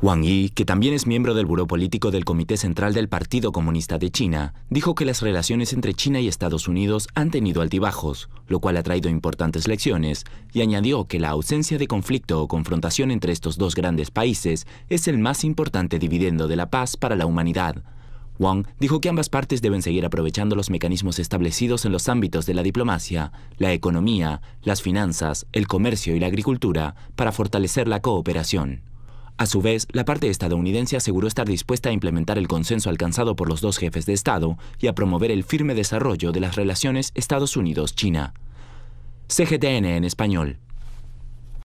Wang Yi, que también es miembro del Buró Político del Comité Central del Partido Comunista de China, dijo que las relaciones entre China y Estados Unidos han tenido altibajos, lo cual ha traído importantes lecciones, y añadió que la ausencia de conflicto o confrontación entre estos dos grandes países es el más importante dividendo de la paz para la humanidad. Wang dijo que ambas partes deben seguir aprovechando los mecanismos establecidos en los ámbitos de la diplomacia, la economía, las finanzas, el comercio y la agricultura para fortalecer la cooperación. A su vez, la parte estadounidense aseguró estar dispuesta a implementar el consenso alcanzado por los dos jefes de Estado y a promover el firme desarrollo de las relaciones Estados Unidos-China. CGTN en español.